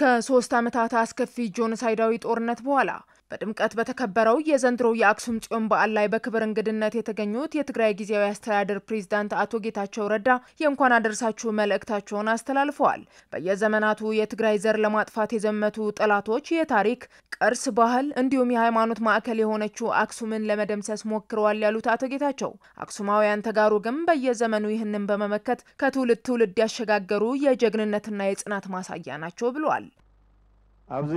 ከሶስት ዓመታት አስከፊ ጆኖሳይዳዊ ጦርነት በኋላ በድምቀት በተከበረው የዘንድሮ የአክሱም ጽዮን በዓል ላይ በክብር እንግድነት የተገኙት የትግራይ ጊዜያዊ አስተዳደር ፕሬዚዳንት አቶ ጌታቸው ረዳ የእንኳን አደርሳችሁ መልእክታቸውን አስተላልፈዋል። በየዘመናቱ የትግራይ ዘር ለማጥፋት የዘመቱ ጠላቶች የታሪክ ቅርስ፣ ባህል እንዲሁም የሃይማኖት ማዕከል የሆነችው አክሱምን ለመደምሰስ ሞክረዋል ያሉት አቶ ጌታቸው አክሱማውያን ተጋሩ ግን በየዘመኑ ይህንን በመመከት ከትውልድ ትውልድ ያሸጋገሩ የጀግንነትና የጽናት ማሳያ ናቸው ብለዋል። ኣብዚ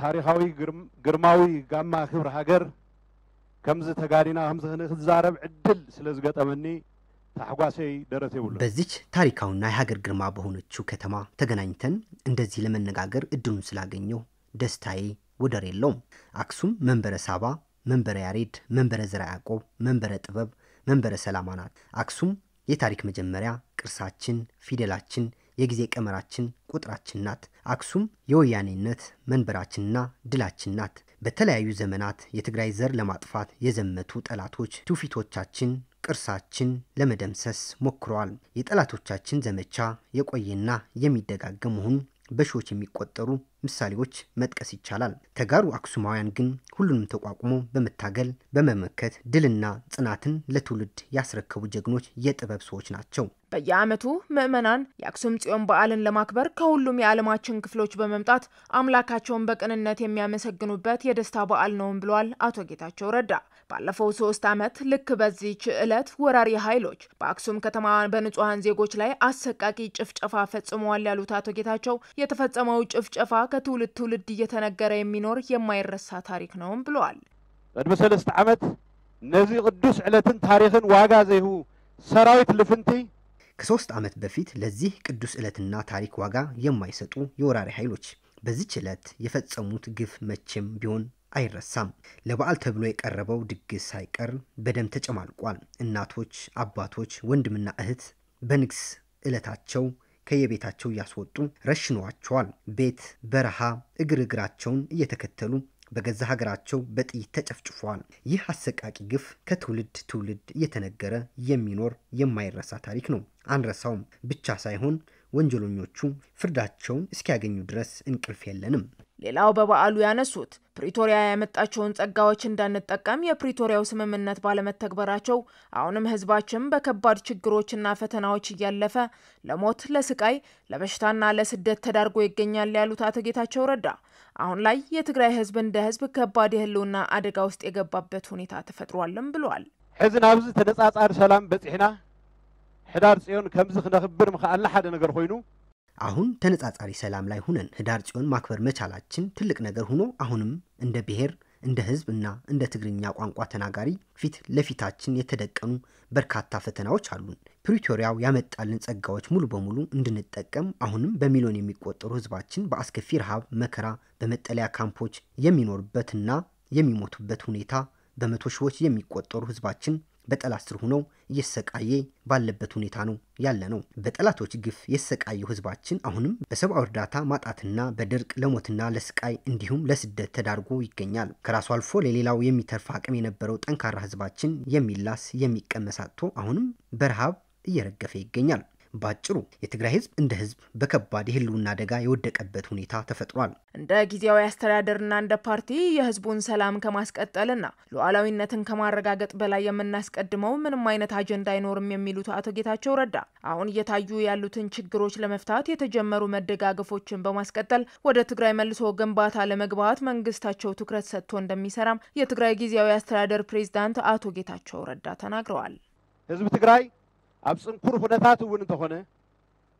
ታሪኻዊ ግርማዊ ጋማ ክብሪ ሃገር ከምዚ ተጋዲና ከምዚ ንክዛረብ ዕድል ስለ ዝገጠመኒ ታሕጓሰይ ደረት የብሉ በዚች ታሪካዊና የሀገር ግርማ በሆነችው ከተማ ተገናኝተን እንደዚህ ለመነጋገር እድሉን ስላገኘው ደስታዬ ወደር የለውም። አክሱም መንበረ ሳባ፣ መንበረ ያሬድ፣ መንበረ ዘርዓ ያዕቆብ፣ መንበረ ጥበብ፣ መንበረ ሰላማ ናት። አክሱም የታሪክ መጀመሪያ፣ ቅርሳችን፣ ፊደላችን፣ የጊዜ ቀመራችን ቁጥራችን ናት። አክሱም የወያኔነት መንበራችንና ድላችን ናት። በተለያዩ ዘመናት የትግራይ ዘር ለማጥፋት የዘመቱ ጠላቶች ትውፊቶቻችን፣ ቅርሳችን ለመደምሰስ ሞክረዋል። የጠላቶቻችን ዘመቻ የቆየና የሚደጋገም መሆኑ በሺዎች የሚቆጠሩ ምሳሌዎች መጥቀስ ይቻላል። ተጋሩ አክሱማውያን ግን ሁሉንም ተቋቁሞ በመታገል በመመከት ድልና ጽናትን ለትውልድ ያስረከቡ ጀግኖች የጥበብ ሰዎች ናቸው። በየዓመቱ ምዕመናን የአክሱም ጽዮን በዓልን ለማክበር ከሁሉም የዓለማችን ክፍሎች በመምጣት አምላካቸውን በቅንነት የሚያመሰግኑበት የደስታ በዓል ነውም ብሏል አቶ ጌታቸው ረዳ። ባለፈው ሶስት ዓመት ልክ በዚህች ዕለት ወራሪ ኃይሎች በአክሱም ከተማ በንጹሐን ዜጎች ላይ አሰቃቂ ጭፍጨፋ ፈጽመዋል ያሉት አቶ ጌታቸው የተፈጸመው ጭፍጨፋ ከትውልድ ትውልድ እየተነገረ የሚኖር የማይረሳ ታሪክ ነውም ብለዋል። ቅድሚ ሰለስተ ዓመት ነዚ ቅዱስ ዕለትን ታሪክን ዋጋ ዘይሁ ሰራዊት ልፍንቲ ከሶስት ዓመት በፊት ለዚህ ቅዱስ ዕለትና ታሪክ ዋጋ የማይሰጡ የወራሪ ኃይሎች በዚች ዕለት የፈጸሙት ግፍ መቼም ቢሆን አይረሳም። ለበዓል ተብሎ የቀረበው ድግስ ሳይቀር በደም ተጨማልቋል። እናቶች፣ አባቶች፣ ወንድምና እህት በንግስ ዕለታቸው ከየቤታቸው እያስወጡ ረሽኗቸዋል። ቤት በረሃ እግር እግራቸውን እየተከተሉ በገዛ ሀገራቸው በጥይት ተጨፍጭፏል። ይህ አሰቃቂ ግፍ ከትውልድ ትውልድ እየተነገረ የሚኖር የማይረሳ ታሪክ ነው። አንረሳውም ብቻ ሳይሆን ወንጀለኞቹ ፍርዳቸውን እስኪያገኙ ድረስ እንቅልፍ የለንም። ሌላው በበዓሉ ያነሱት ፕሪቶሪያ ያመጣቸውን ጸጋዎች እንዳንጠቀም የፕሪቶሪያው ስምምነት ባለመተግበራቸው አሁንም ህዝባችን በከባድ ችግሮችና ፈተናዎች እያለፈ ለሞት፣ ለስቃይ፣ ለበሽታና ለስደት ተዳርጎ ይገኛል ያሉት አቶ ጌታቸው ረዳ አሁን ላይ የትግራይ ህዝብ እንደ ህዝብ ከባድ የህልውና አደጋ ውስጥ የገባበት ሁኔታ ተፈጥሯልም ብሏል። ሕዚ ናብዚ ተነጻጻሪ ሰላም በፂሕና ሕዳር ፅዮን ከምዚ ክነኽብር ምኽኣልና ሓደ ነገር ኮይኑ አሁን ተነጻጻሪ ሰላም ላይ ሁነን ህዳር ጽዮን ማክበር መቻላችን ትልቅ ነገር ሆኖ አሁንም እንደ ብሔር እንደ ህዝብ እና እንደ ትግርኛ ቋንቋ ተናጋሪ ፊት ለፊታችን የተደቀኑ በርካታ ፈተናዎች አሉን። ፕሪቶሪያው ያመጣልን ጸጋዎች ሙሉ በሙሉ እንድንጠቀም አሁንም በሚሊዮን የሚቆጠሩ ህዝባችን በአስከፊ ረሃብ፣ መከራ፣ በመጠለያ ካምፖች የሚኖርበትና የሚሞቱበት ሁኔታ በመቶ ሺዎች የሚቆጠሩ ህዝባችን በጠላት ስር ሆኖ እየሰቃየ ባለበት ሁኔታ ነው ያለ ነው። በጠላቶች ግፍ የሰቃየው ህዝባችን አሁንም በሰብአዊ እርዳታ ማጣትና በድርቅ ለሞትና ለስቃይ እንዲሁም ለስደት ተዳርጎ ይገኛል። ከራሱ አልፎ ለሌላው የሚተርፍ አቅም የነበረው ጠንካራ ህዝባችን የሚላስ የሚቀመስ አጥቶ አሁንም በረሃብ እየረገፈ ይገኛል። ባጭሩ የትግራይ ህዝብ እንደ ህዝብ በከባድ የህልውና አደጋ የወደቀበት ሁኔታ ተፈጥሯል። እንደ ጊዜያዊ አስተዳደርና እንደ ፓርቲ የህዝቡን ሰላም ከማስቀጠልና ሉዓላዊነትን ከማረጋገጥ በላይ የምናስቀድመው ምንም አይነት አጀንዳ አይኖርም የሚሉት አቶ ጌታቸው ረዳ አሁን እየታዩ ያሉትን ችግሮች ለመፍታት የተጀመሩ መደጋገፎችን በማስቀጠል ወደ ትግራይ መልሶ ግንባታ ለመግባት መንግስታቸው ትኩረት ሰጥቶ እንደሚሰራም የትግራይ ጊዜያዊ አስተዳደር ፕሬዚዳንት አቶ ጌታቸው ረዳ ተናግረዋል። ህዝብ ትግራይ ኣብ ፅንኩር ኩነታት እውን እንተኾነ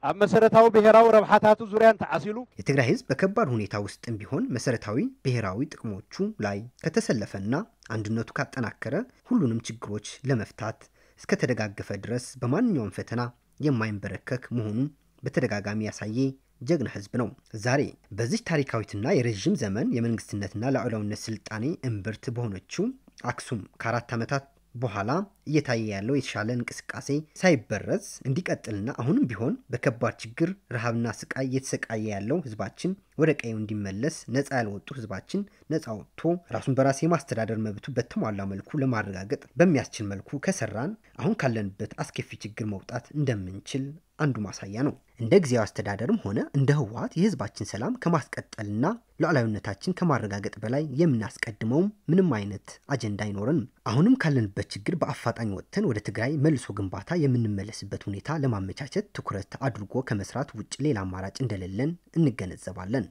ኣብ መሰረታዊ ብሔራዊ ረብሓታቱ ዙርያ እንተዓሲሉ የትግራይ ህዝብ በከባድ ሁኔታ ውስጥም ቢሆን መሰረታዊ ብሔራዊ ጥቅሞቹ ላይ ከተሰለፈና አንድነቱ ካጠናከረ ሁሉንም ችግሮች ለመፍታት እስከተደጋገፈ ድረስ በማንኛውም ፈተና የማይንበረከክ መሆኑን በተደጋጋሚ ያሳየ ጀግና ህዝብ ነው። ዛሬ በዚህ ታሪካዊትና የረዥም ዘመን የመንግስትነትና ሉዓላዊነት ስልጣኔ እምብርት በሆነችው አክሱም ከአራት ዓመታት በኋላ እየታየ ያለው የተሻለ እንቅስቃሴ ሳይበረዝ እንዲቀጥልና አሁንም ቢሆን በከባድ ችግር ረሃብና ስቃይ እየተሰቃየ ያለው ህዝባችን ወደ ቀዩ እንዲመለስ ነፃ ያልወጡ ህዝባችን ነፃ ወጥቶ ራሱን በራስ የማስተዳደር መብቱ በተሟላ መልኩ ለማረጋገጥ በሚያስችል መልኩ ከሰራን አሁን ካለንበት አስከፊ ችግር መውጣት እንደምንችል አንዱ ማሳያ ነው። እንደ ጊዜያዊ አስተዳደርም ሆነ እንደ ህወሀት የህዝባችን ሰላም ከማስቀጠልና ሉዓላዊነታችን ከማረጋገጥ በላይ የምናስቀድመውም ምንም አይነት አጀንዳ አይኖረንም። አሁንም ካለንበት ችግር በአፋጣኝ ወጥተን ወደ ትግራይ መልሶ ግንባታ የምንመለስበት ሁኔታ ለማመቻቸት ትኩረት አድርጎ ከመስራት ውጭ ሌላ አማራጭ እንደሌለን እንገነዘባለን።